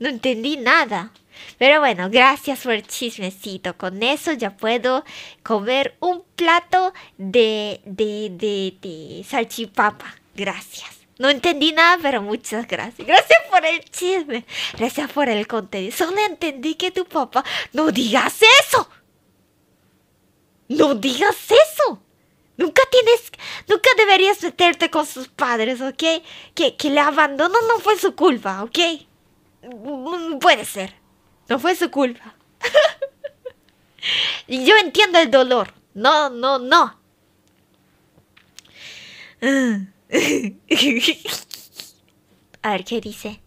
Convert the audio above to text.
No entendí nada. Pero bueno, gracias por el chismecito. Con eso ya puedo comer un plato de, de, de, salchipapa. Gracias. No entendí nada, pero muchas gracias. Gracias por el chisme. Gracias por el contenido. Solo entendí que tu papá... No digas eso. No digas eso. Nunca tienes, nunca deberías meterte con sus padres, ¿ok? Que, que le abandono no fue su culpa, ¿ok? Mm, puede ser. No fue su culpa. yo entiendo el dolor. No, no, no. A ver qué dice.